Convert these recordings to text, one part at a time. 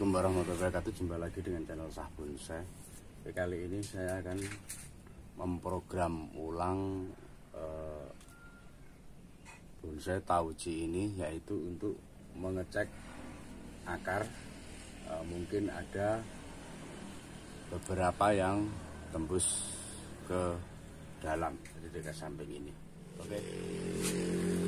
Assalamualaikum warahmatullahi wabarakatuh Jumpa lagi dengan channel Sah Bonsai Kali ini saya akan Memprogram ulang eh, Bonsai tauci ini Yaitu untuk mengecek Akar eh, Mungkin ada Beberapa yang Tembus ke dalam Jadi dekat samping ini Oke okay.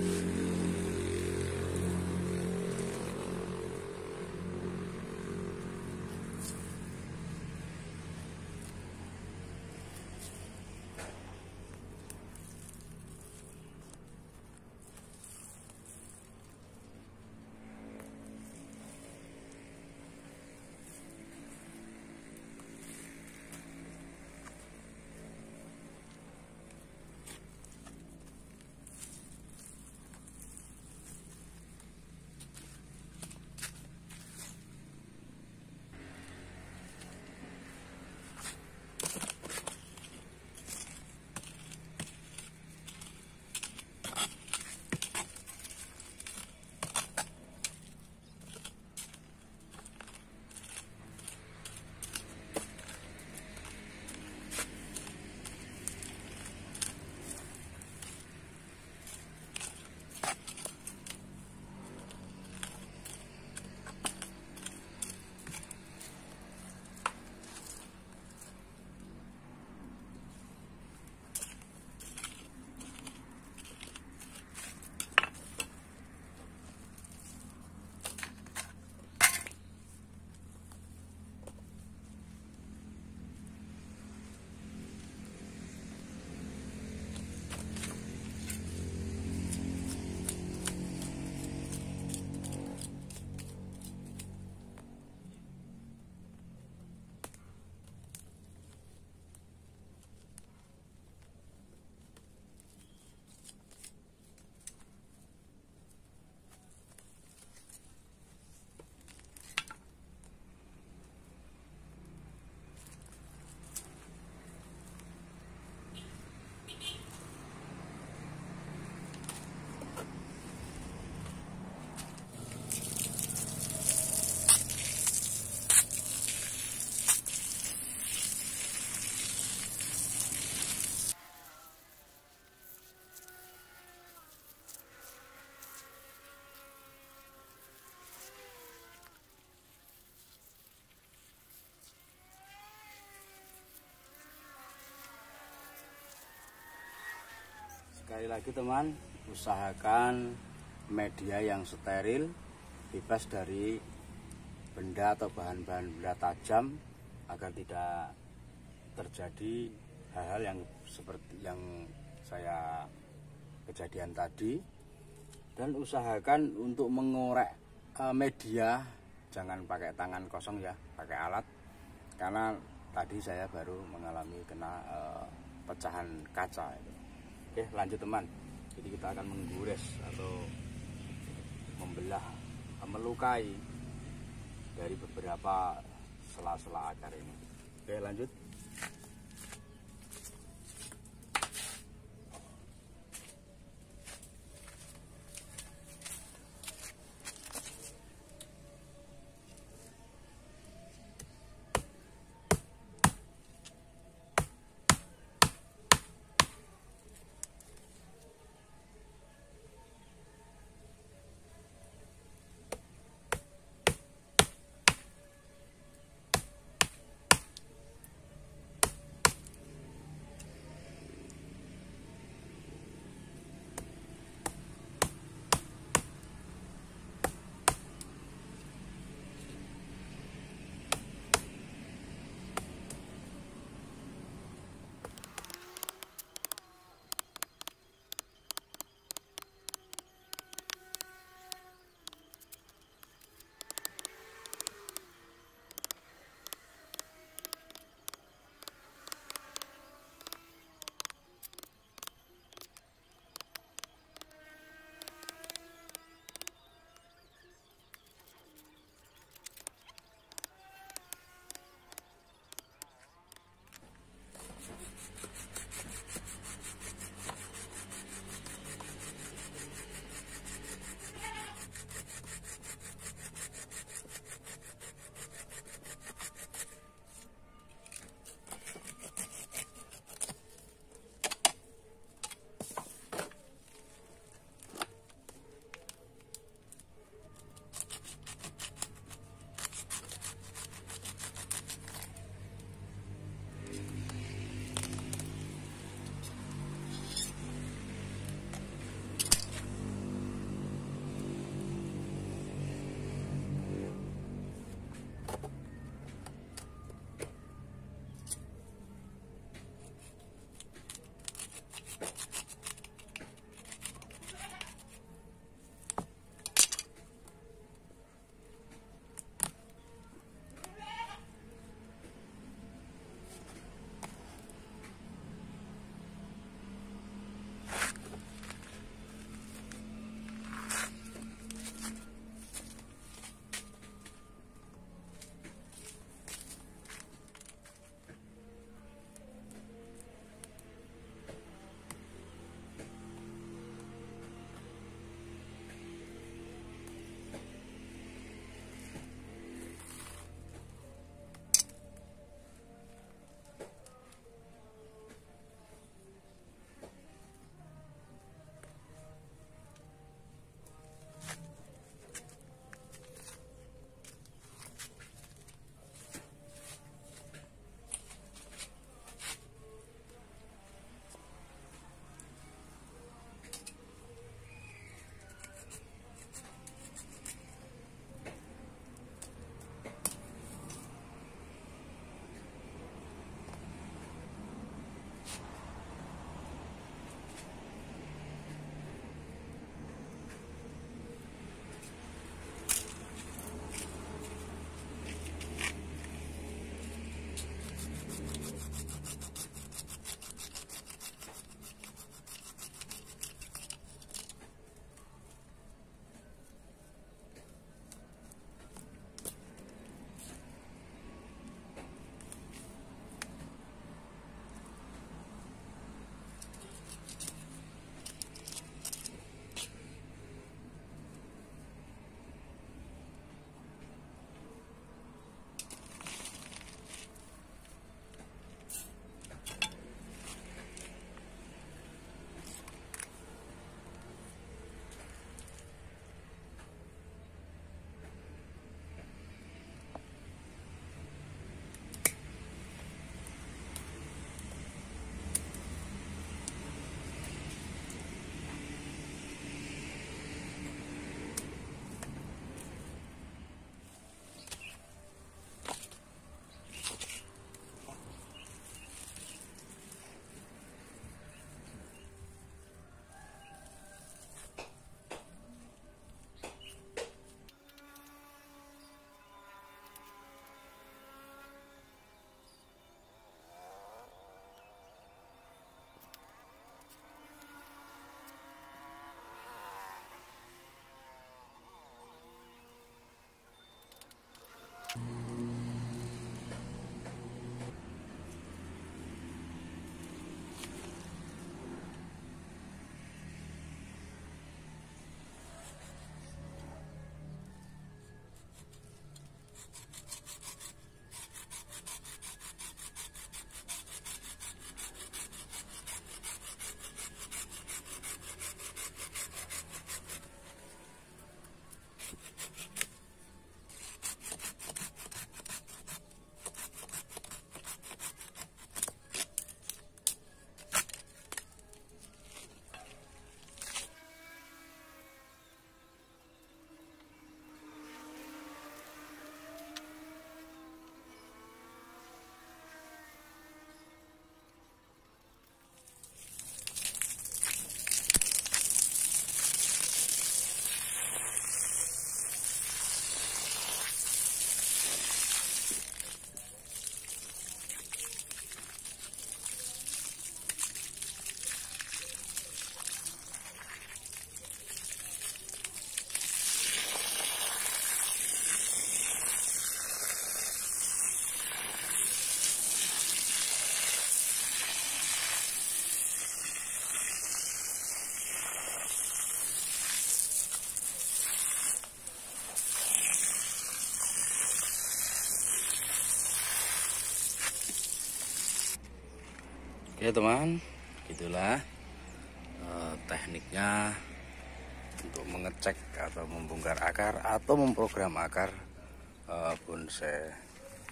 Sekali lagi teman, usahakan media yang steril, bebas dari benda atau bahan-bahan benda tajam agar tidak terjadi hal-hal yang seperti yang saya kejadian tadi dan usahakan untuk mengorek e, media jangan pakai tangan kosong ya pakai alat karena tadi saya baru mengalami kena e, pecahan kaca itu. Oke lanjut teman Jadi kita akan menggores atau membelah melukai dari beberapa sela-sela akar ini Oke lanjut Ya teman, itulah eh, tekniknya untuk mengecek atau membongkar akar atau memprogram akar eh, bonsai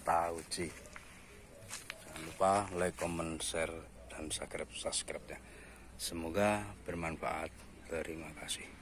tauci. Jangan lupa like, comment, share, dan subscribe subscribe-nya. Semoga bermanfaat. Terima kasih.